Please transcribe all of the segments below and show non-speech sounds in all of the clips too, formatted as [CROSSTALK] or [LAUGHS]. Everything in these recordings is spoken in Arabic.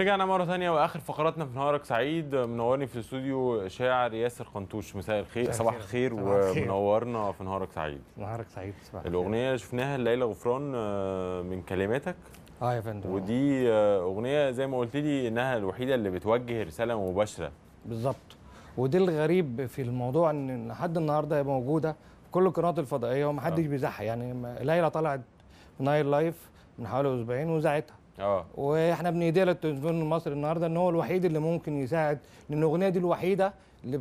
رجعنا مرة ثانية وآخر فقراتنا في نهارك سعيد منورني في الاستوديو شاعر ياسر قنطوش مساء الخير صباح الخير ومنورنا في نهارك سعيد نهارك سعيد صباح الأغنية اللي شفناها ليلى غفران آه، من كلماتك اه يا فندم ودي آه، أغنية زي ما قلت لي إنها الوحيدة اللي بتوجه رسالة مباشرة بالظبط ودي الغريب في الموضوع إن لحد النهاردة هي موجودة في كل القنوات الفضائية ومحدش آه. يعني ليلى طلعت في نايل لايف من حوالي أسبوعين وزعتها اه واحنا بنهديها للتلفزيون المصري النهارده ان هو الوحيد اللي ممكن يساعد لان الاغنيه دي الوحيده اللي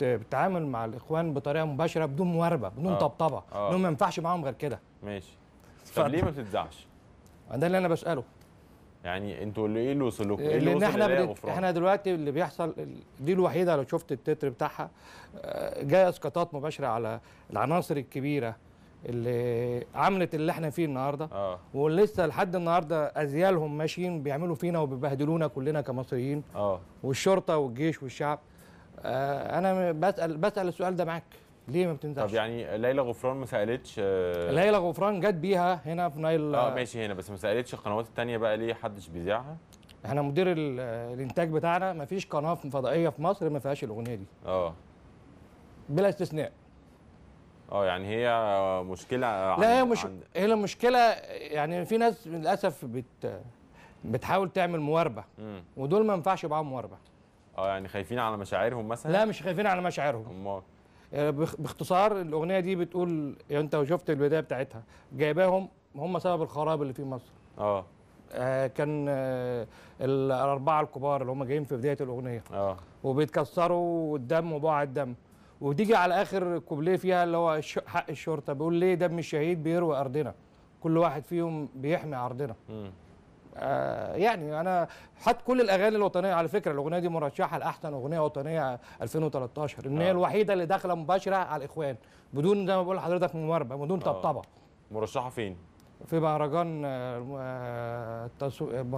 بتتعامل مع الاخوان بطريقه مباشره بدون مواربه بدون أوه. طبطبه آه. انهم ما ينفعش معاهم غير كده ماشي طب ليه ما بتتذاعش؟ ده اللي انا بساله يعني انتوا اللي ايه اللي وصل لكم؟ ايه اللي وصل احنا احنا دلوقتي اللي بيحصل دي الوحيده لو شفت التتر بتاعها آه، جايه اسقاطات مباشره على العناصر الكبيره اللي عملت اللي احنا فيه النهارده آه. ولسه لحد النهارده ازيالهم ماشيين بيعملوا فينا وبيبهدلونا كلنا كمصريين آه. والشرطه والجيش والشعب آه انا بسال بسال السؤال ده معاك ليه ما بتنزلش؟ طب يعني ليلى غفران ما سالتش آه ليلى غفران جت بيها هنا في نايل اه ماشي هنا بس ما سالتش القنوات الثانيه بقى ليه حدش بيذيعها؟ احنا مدير الانتاج بتاعنا ما فيش قناه فضائيه في مصر ما فيهاش الاغنيه دي اه بلا استثناء اه يعني هي مشكله عن لا هي مش هي المشكله يعني في ناس للاسف بت بتحاول تعمل مواربه مم. ودول ما ينفعش يبقى مواربه اه يعني خايفين على مشاعرهم مثلا لا مش خايفين على مشاعرهم امال آه، باختصار الاغنيه دي بتقول يعني انت شفت البدايه بتاعتها جايباهم هم سبب الخراب اللي في مصر اه, آه، كان آه، الاربعه الكبار اللي هم جايين في بدايه الاغنيه اه وبيتكسروا والدم وبقع الدم وتيجي على اخر كوبليه فيها اللي هو حق الشرطه بيقول ليه دم الشهيد بيروي ارضنا كل واحد فيهم بيحمي عرضنا آه يعني انا حط كل الاغاني الوطنيه على فكره الاغنيه دي مرشحه لاحسن اغنيه وطنيه 2013 ان هي آه. الوحيده اللي داخله مباشره على الاخوان بدون زي ما بقول لحضرتك مماربه بدون آه. طبطبه آه. مرشحه فين؟ في مهرجان مهرجان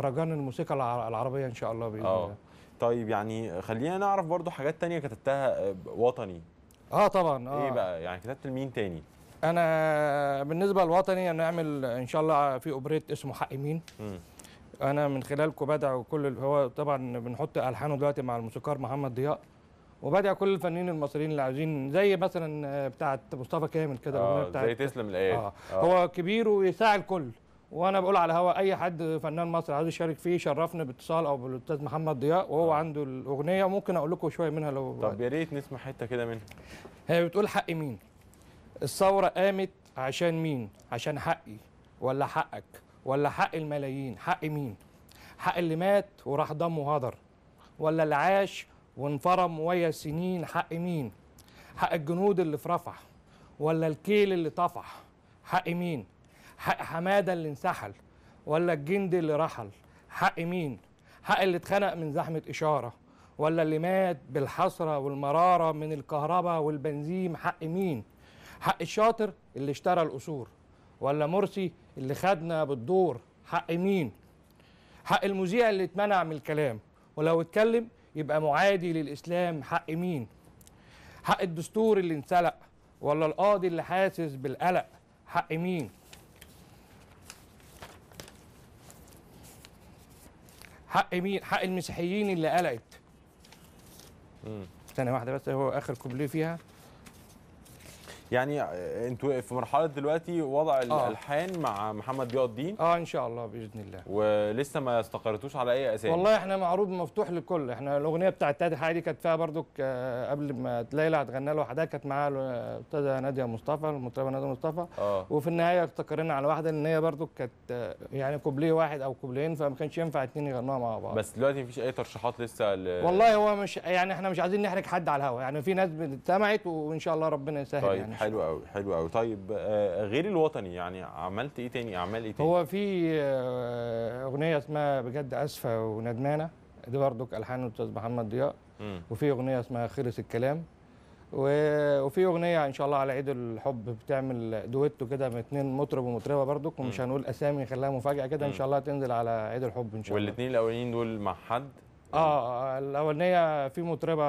آه، آه، الموسيقى العربيه ان شاء الله باذن الله طيب يعني خلينا نعرف برضو حاجات تانية كتبتها آه، وطني اه طبعا اه ايه بقى يعني كتبت لمين تاني انا بالنسبه للوطني انا اعمل ان شاء الله في اوبريت اسمه حق مين م. انا من خلالكم بدع وكل هو طبعا بنحط الحانه دلوقتي مع الموسيقار محمد ضياء وبدع كل الفنانين المصريين اللي عايزين زي مثلا آه، بتاعه مصطفى كامل كده آه بتاعت زي تسلم الايه آه. آه. هو كبير ويساعد الكل وانا بقول على هوا اي حد فنان مصري عايز يشارك فيه شرفنا باتصال او بالاستاذ محمد ضياء وهو آه. عنده الاغنيه وممكن اقول لكم شويه منها لو طب يا ريت نسمع حته كده منها هي بتقول حق مين الثوره قامت عشان مين عشان حقي ولا حقك ولا حق الملايين حق مين حق اللي مات وراح دمه هدر ولا اللي عاش وانفرم ويا سنين حق مين حق الجنود اللي في رفح ولا الكيل اللي طفح حق مين حق حماده اللي انسحل ولا الجندي اللي رحل حق مين حق اللي اتخنق من زحمه اشاره ولا اللي مات بالحسره والمراره من الكهرباء والبنزين حق مين حق الشاطر اللي اشترى القصور ولا مرسي اللي خدنا بالدور حق مين حق المذيع اللي اتمنع من الكلام ولو اتكلم يبقى معادي للاسلام حق مين حق الدستور اللي انسلق ولا القاضي اللي حاسس بالقلق حق مين حق مين حق المسيحيين اللي قلقت ثانيه واحده بس هو اخر كوبليه فيها يعني آه، انتوا في مرحله دلوقتي وضع آه. الالحان مع محمد ضياء الدين اه ان شاء الله باذن الله ولسه ما استقرتوش على اي اساس والله احنا معروض مفتوح للكل احنا الاغنيه بتاعت تادي حاجه دي كانت فيها برضك آه، قبل ما ليلى هتغنى لوحدها كانت معاها استاذه ناديه مصطفى المطربه ناديه مصطفى آه. وفي النهايه استقرينا على واحده ان هي برضك كانت آه، يعني كوبليه واحد او كوبلين فما كانش ينفع اتنين يغنوها مع بعض بس دلوقتي مفيش اي ترشيحات لسه ل... والله هو مش يعني احنا مش عايزين نحرج حد على الهوا يعني في ناس سمعت وان شاء الله ربنا يسهل طيب. يعني حلو قوي حلو قوي طيب آه، آه، غير الوطني يعني عملت ايه تاني اعمال ايه تاني هو في آه، اغنيه اسمها بجد اسفه وندمانه دي برضك الحان الاستاذ محمد ضياء وفي اغنيه اسمها خلص الكلام وفي اغنيه ان شاء الله على عيد الحب بتعمل دويتو كده من اثنين مطرب ومطربه برضك ومش هنقول اسامي خليها مفاجاه كده ان شاء الله تنزل على عيد الحب ان شاء الله والاثنين الاولانيين دول مع حد اه الاولانيه في مطربه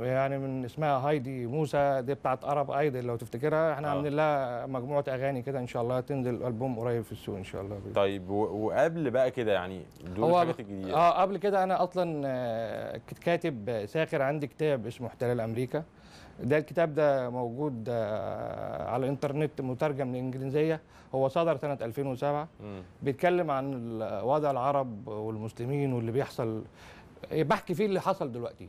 يعني من اسمها هايدي موسى دي بتاعت ارب ايدل لو تفتكرها احنا آه. عاملين لها مجموعه اغاني كده ان شاء الله تنزل البوم قريب في السوق ان شاء الله بي. طيب وقبل بقى كده يعني دول الحاجات الجديده اه قبل كده انا اصلا آه، كاتب ساخر عندي كتاب اسمه احتلال امريكا ده الكتاب ده موجود آه، على الانترنت مترجم للانجليزيه هو صدر سنه 2007 م. بيتكلم عن وضع العرب والمسلمين واللي بيحصل بحكي فيه اللي حصل دلوقتي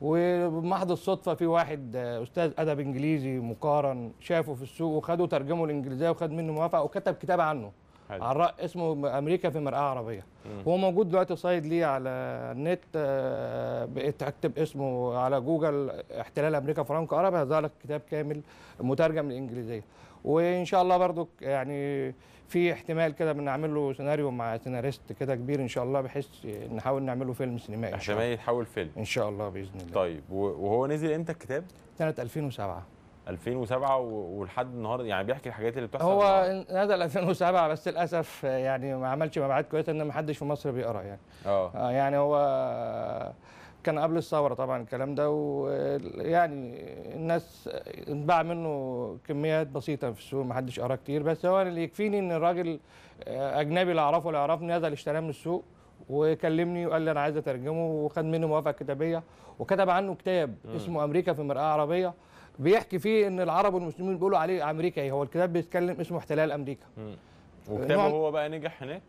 ومحض الصدفه في واحد آه، استاذ ادب انجليزي مقارن شافه في السوق وخده ترجمه الانجليزيه وخد منه موافقه وكتب كتاب عنه على اسمه امريكا في مرآة عربية مم. هو موجود دلوقتي صايد ليه على النت آه، اكتب اسمه على جوجل احتلال امريكا فرانك عربي هيظهر لك كتاب كامل مترجم للانجليزية وان شاء الله برضو يعني في احتمال كده بنعمل له سيناريو مع سيناريست كده كبير ان شاء الله بحيث نحاول نعمل له فيلم سينمائي عشان يتحول فيلم ان شاء الله باذن الله طيب وهو نزل امتى الكتاب؟ سنه 2007 2007 ولحد النهارده يعني بيحكي الحاجات اللي بتحصل هو نزل 2007 بس للاسف يعني ما عملش مبيعات كويسه ان ما حدش في مصر بيقرا يعني اه, آه، يعني هو كان قبل الثوره طبعا الكلام ده ويعني الناس اتباع منه كميات بسيطه في السوق ما حدش قرا كتير بس هو اللي يكفيني ان الراجل آه، اجنبي اللي اعرفه اللي يعرفني نزل اشتراه من السوق وكلمني وقال لي انا عايز اترجمه وخد مني موافقه كتابيه وكتب عنه كتاب اسمه امريكا في مرآه عربيه بيحكي فيه ان العرب والمسلمين بيقولوا عليه امريكا إيه، هو الكتاب بيتكلم اسمه احتلال امريكا وكتابه هو بقى نجح هناك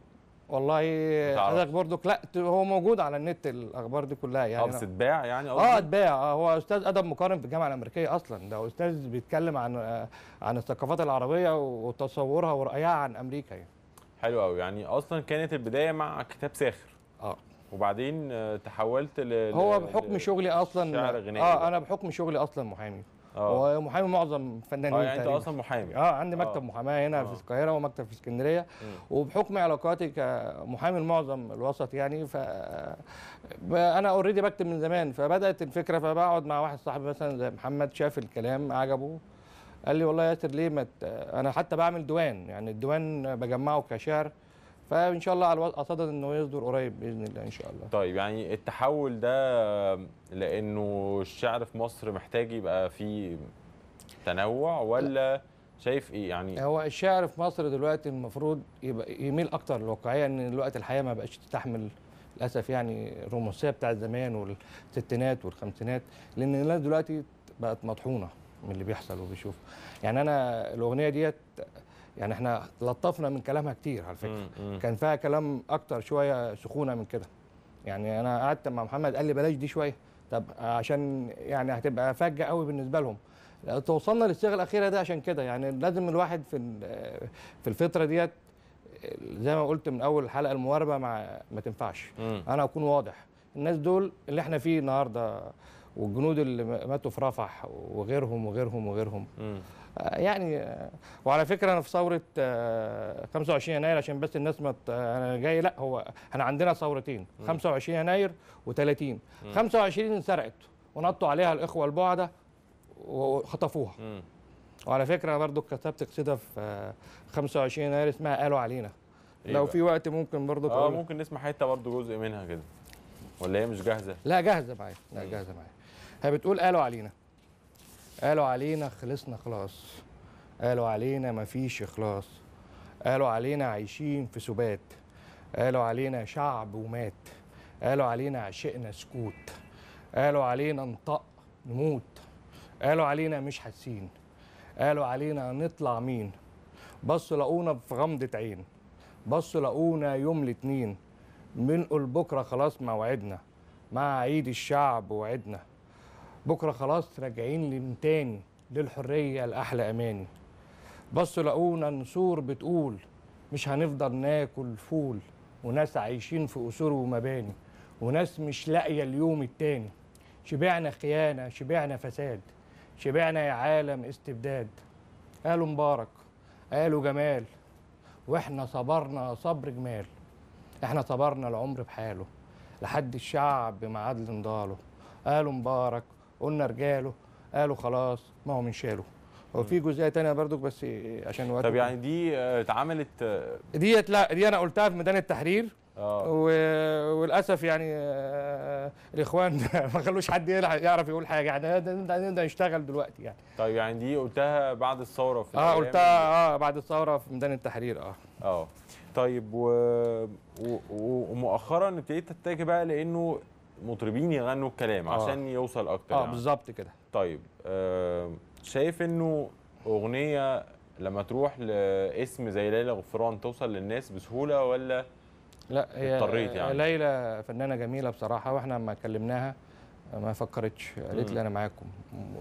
والله حضرتك برضك لا هو موجود على النت الاخبار دي كلها يعني اه بس اتباع يعني اه اتباع آه، هو استاذ ادب مقارن في الجامعه الامريكيه اصلا ده استاذ بيتكلم عن آه، عن الثقافات العربيه وتصورها ورايها عن امريكا يعني حلو قوي يعني اصلا كانت البدايه مع كتاب ساخر اه وبعدين آه، تحولت ل هو بحكم شغلي اصلا شعر غنائي اه انا بحكم شغلي اصلا محامي آه. هو ومحامي معظم فنانين آه، يعني انت اصلا محامي اه عندي مكتب آه. محاماه هنا أوه. في القاهره ومكتب في اسكندريه وبحكم علاقاتي كمحامي معظم الوسط يعني ف انا اوريدي بكتب من زمان فبدات الفكره فبقعد مع واحد صاحبي مثلا زي محمد شاف الكلام عجبه قال لي والله ياسر ليه مت... انا حتى بعمل ديوان يعني الديوان بجمعه كشعر فان شاء الله على اعتقد انه يصدر قريب باذن الله ان شاء الله طيب يعني التحول ده لانه الشعر في مصر محتاج يبقى فيه تنوع ولا شايف ايه يعني هو الشعر في مصر دلوقتي المفروض يبقى يميل اكتر للواقعيه ان دلوقتي الحياه ما بقتش تستحمل للاسف يعني الرومانسيه بتاع زمان والستينات والخمسينات لان الناس دلوقتي بقت مطحونه من اللي بيحصل وبيشوفه يعني انا الاغنيه ديت يعني احنا لطفنا من كلامها كتير على فكره كان فيها كلام اكتر شويه سخونه من كده يعني انا قعدت مع محمد قال لي بلاش دي شويه طب عشان يعني هتبقى فجه قوي بالنسبه لهم توصلنا للصيغه الاخيره ده عشان كده يعني لازم الواحد في في الفتره ديت زي ما قلت من اول الحلقه المواربه مع ما تنفعش انا اكون واضح الناس دول اللي احنا فيه النهارده والجنود اللي ماتوا في رفح وغيرهم وغيرهم وغيرهم آه، يعني آه، وعلى فكره انا في ثوره 25 آه، يناير عشان بس الناس ما انا جاي لا هو احنا عندنا ثورتين 25 يناير و30 25 انسرقت ونطوا عليها الاخوه البعده وخطفوها وعلى فكره برضو كتبت قصيده في 25 يناير اسمها قالوا علينا إيه لو في وقت ممكن برضو اه ممكن نسمع حته برضو جزء منها كده ولا هي مش جاهزه؟ لا جاهزه معايا لا جاهزه معايا هي بتقول قالوا علينا قالوا علينا خلصنا خلاص قالوا علينا مفيش خلاص قالوا علينا عايشين في سبات قالوا علينا شعب ومات قالوا علينا عشقنا سكوت قالوا علينا انطق نموت قالوا علينا مش حاسين قالوا علينا نطلع مين بصوا لقونا في غمضة عين بصوا لقونا يوم الاتنين بنقول بكرة خلاص موعدنا مع عيد الشعب وعدنا بكره خلاص راجعين من تاني للحريه لاحلى اماني بصوا لقونا نسور بتقول مش هنفضل ناكل فول وناس عايشين في قصور ومباني وناس مش لاقيه اليوم التاني شبعنا خيانه شبعنا فساد شبعنا يا عالم استبداد قالوا مبارك قالوا جمال واحنا صبرنا صبر جمال احنا صبرنا العمر بحاله لحد الشعب بميعاد انضاله قالوا مبارك قلنا رجاله قالوا خلاص ما هو من شاله وفي جزئيه ثانيه برضك بس عشان وقت طب يعني دي اتعملت ديت لا دي انا قلتها في ميدان التحرير آه. و... وللاسف يعني آه... الاخوان [LAUGHS] ما خلوش حد يعرف يقول حاجه يعني نبدا نشتغل دلوقتي يعني طيب يعني دي قلتها بعد الثوره في اه قلتها اه بعد الثوره في ميدان التحرير اه اه طيب و... و... ومؤخرا ابتديت تتجه بقى لانه مطربين يغنوا الكلام آه. عشان يوصل اكتر اه يعني. بالظبط كده طيب آه شايف انه اغنيه لما تروح لاسم زي ليلى غفران توصل للناس بسهوله ولا لا هي اضطريت يعني ليلى فنانه جميله بصراحه واحنا لما كلمناها ما فكرتش قالت لي انا معاكم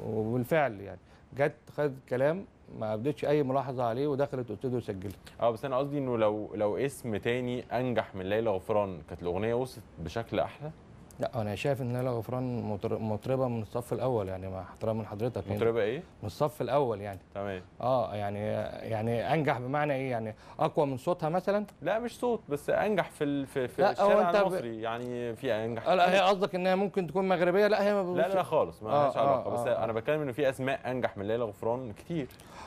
وبالفعل يعني جت خدت كلام ما ابدتش اي ملاحظه عليه ودخلت الاستوديو وسجلت اه بس انا قصدي انه لو لو اسم تاني انجح من ليلى غفران كانت الاغنيه وصلت بشكل احلى لا انا شايف ان لا غفران مطربه من الصف الاول يعني مع احترام لحضرتك يعني. مطربه ايه؟ من الصف الاول يعني تمام اه يعني يعني انجح بمعنى ايه يعني اقوى من صوتها مثلا؟ لا مش صوت بس انجح في ال... في, في الشارع المصري ب... يعني في انجح لا هي قصدك انها ممكن تكون مغربيه لا هي ما لا لا خالص ما آه، لهاش آه علاقه آه بس آه انا بتكلم ان في اسماء انجح من ليلى غفران كتير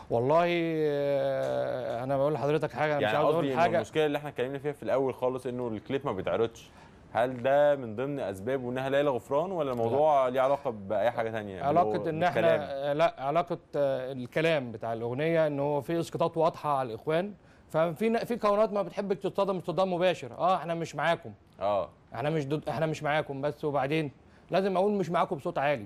والله آه، انا بقول لحضرتك حاجه انا يعني مش عاوز اقول حاجه المشكله اللي احنا اتكلمنا فيها في الاول خالص انه الكليب ما بيتعرضش هل ده من ضمن اسبابه انها ليلى غفران ولا الموضوع ليه علاقه باي حاجه ثانيه يعني علاقه ان احنا لا علاقه آه، الكلام بتاع الاغنيه ان هو في اسقاطات واضحه على الاخوان ففي في كونات ما بتحبش تصطدم اصطدام مباشر اه احنا مش معاكم اه احنا مش ضد احنا مش معاكم بس وبعدين لازم اقول مش معاكم بصوت عالي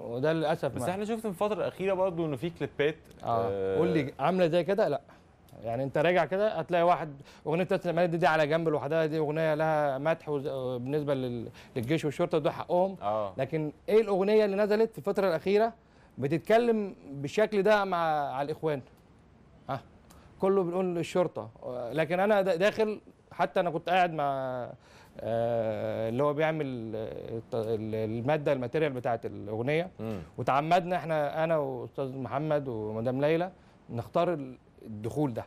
وده للاسف بس ما. احنا شفت في الفتره الاخيره برضو ان في كليبات آه. آه. قول لي عامله زي كده لا يعني انت راجع كده هتلاقي واحد اغنيه دي, دي على جنب لوحدها دي اغنيه لها مدح بالنسبه للجيش والشرطه دول حقهم أوه. لكن ايه الاغنيه اللي نزلت في الفتره الاخيره بتتكلم بالشكل ده مع على الاخوان ها كله بنقول الشرطه لكن انا داخل حتى انا كنت قاعد مع آه، اللي هو بيعمل الماده الماتيريال بتاعه الاغنيه وتعمدنا احنا انا واستاذ محمد ومدام ليلى نختار الدخول ده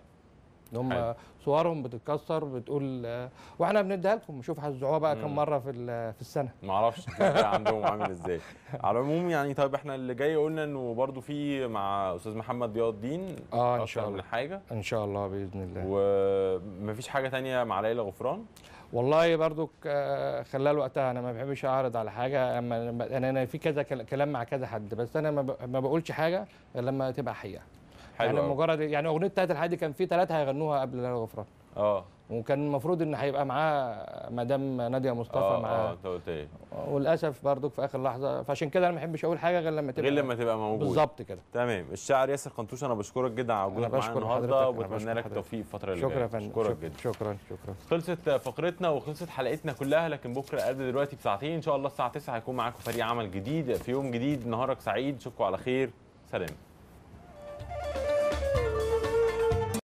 ان هم صورهم بتتكسر بتقول آه، واحنا بنديها لكم نشوف هتزعوها بقى كم مره في في السنه ما اعرفش عندهم عامل ازاي [LAUGHS] على العموم يعني طيب احنا اللي جاي قلنا انه برضو في مع استاذ محمد ضياء الدين اه ان شاء الله حاجه ان شاء الله باذن الله ومفيش حاجه ثانيه مع ليلى غفران والله برضو آه، خلال وقتها انا ما بحبش اعرض على حاجه اما يعني انا في كذا كلام مع كذا حد بس انا ما بقولش حاجه لما تبقى حقيقه حلو يعني مجرد يعني اغنيه بتاعت الحياه دي كان في ثلاثه هيغنوها قبل ليالي غفران اه وكان المفروض ان هيبقى معاه مدام ناديه مصطفى آه معاه اه قلت إيه. وللاسف برضك في اخر لحظه فعشان كده انا ما بحبش اقول حاجه غير لما تبقى غير لما تبقى موجود بالظبط كده تمام الشاعر ياسر قنطوش انا بشكرك جدا على وجودك معانا النهارده وبتمنى لك التوفيق الفتره اللي جايه شكرا فندم شكرا جدا شكرا شكرا خلصت فقرتنا وخلصت حلقتنا كلها لكن بكره قبل دلوقتي بساعتين ان شاء الله الساعه 9 هيكون معاكم فريق عمل جديد في يوم جديد نهارك سعيد اشوفكم على خير سلام